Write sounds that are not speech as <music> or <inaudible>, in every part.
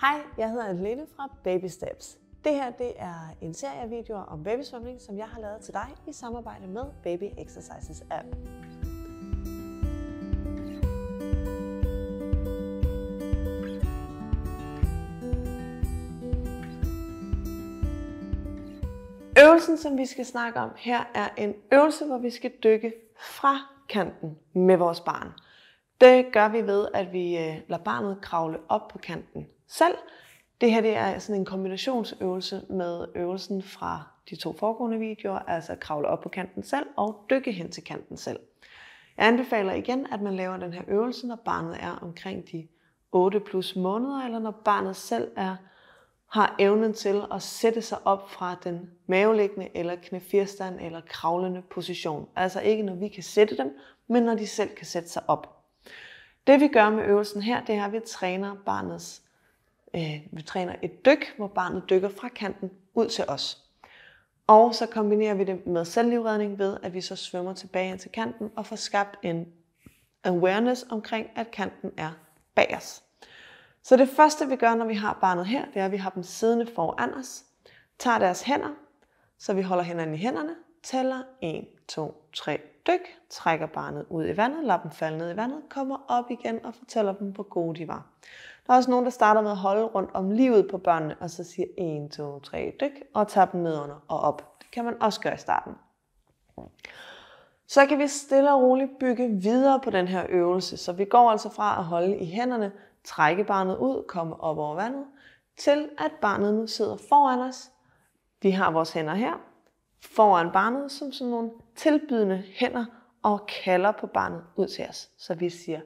Hej, jeg hedder Anne fra Baby Steps. Det her det er en serie af videoer om babysvømning, som jeg har lavet til dig i samarbejde med Baby Exercises app. Øvelsen, som vi skal snakke om her, er en øvelse, hvor vi skal dykke fra kanten med vores barn. Det gør vi ved, at vi øh, lader barnet kravle op på kanten selv. Det her det er sådan en kombinationsøvelse med øvelsen fra de to foregående videoer, altså kravle op på kanten selv og dykke hen til kanten selv. Jeg anbefaler igen, at man laver den her øvelse, når barnet er omkring de 8 plus måneder, eller når barnet selv er, har evnen til at sætte sig op fra den maveliggende eller knæfirstand eller kravlende position. Altså ikke når vi kan sætte dem, men når de selv kan sætte sig op. Det vi gør med øvelsen her, det er, at vi træner barnets øh, vi træner et dyk, hvor barnet dykker fra kanten ud til os. Og så kombinerer vi det med selvlivredning ved, at vi så svømmer tilbage ind til kanten og får skabt en awareness omkring, at kanten er bag os. Så det første vi gør, når vi har barnet her, det er, at vi har dem siddende foran os, tager deres hænder, så vi holder hinanden i hænderne, tæller 1, 2, 3, dyk, trækker barnet ud i vandet, lader dem falde ned i vandet, kommer op igen og fortæller dem, hvor gode de var. Der er også nogen, der starter med at holde rundt om livet på børnene, og så siger 1, 2, 3, dyk, og tager dem ned under og op. Det kan man også gøre i starten. Så kan vi stille og roligt bygge videre på den her øvelse, så vi går altså fra at holde i hænderne, trække barnet ud, komme op over vandet, til at barnet nu sidder foran os. Vi har vores hænder her, foran barnet som sådan nogle tilbydende hænder og kalder på barnet ud til os. Så vi siger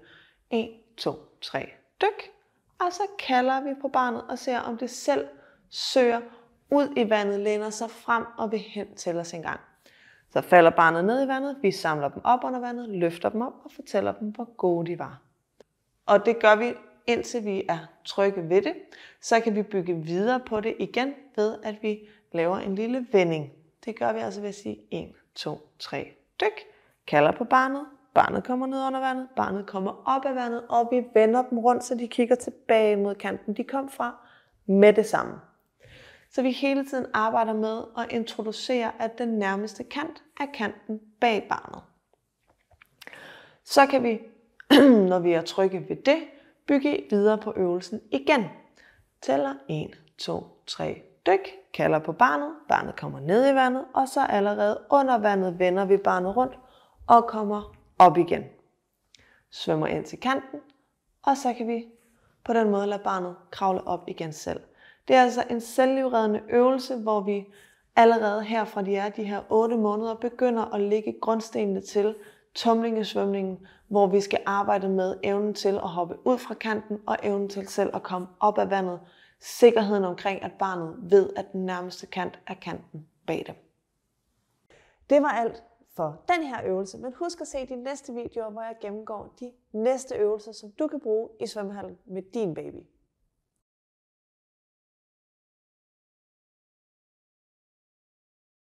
1, 2, 3, dyk. Og så kalder vi på barnet og ser, om det selv søger ud i vandet, læner sig frem og vil hen til os engang. Så falder barnet ned i vandet, vi samler dem op under vandet, løfter dem op og fortæller dem, hvor gode de var. Og det gør vi, indtil vi er trygge ved det. Så kan vi bygge videre på det igen ved, at vi laver en lille vending. Det gør vi altså ved at sige 1, 2, 3, dyk. Kalder på barnet. Barnet kommer ned under vandet. Barnet kommer op af vandet, og vi vender dem rundt, så de kigger tilbage mod kanten, de kom fra, med det samme. Så vi hele tiden arbejder med at introducere, at den nærmeste kant er kanten bag barnet. Så kan vi, <clears throat> når vi er trygge ved det, bygge videre på øvelsen igen. Tæller 1, 2, 3, dyk, kalder på barnet, barnet kommer ned i vandet, og så allerede under vandet vender vi barnet rundt og kommer op igen. Svømmer ind til kanten, og så kan vi på den måde lade barnet kravle op igen selv. Det er altså en selvlivredende øvelse, hvor vi allerede her fra de er de her 8 måneder, begynder at lægge grundstenene til tumlingesvømningen, hvor vi skal arbejde med evnen til at hoppe ud fra kanten og evnen til selv at komme op af vandet Sikkerheden omkring, at barnet ved, at den nærmeste kant er kanten bag dem. Det var alt for den her øvelse, men husk at se de næste videoer, hvor jeg gennemgår de næste øvelser, som du kan bruge i svømmehallen med din baby.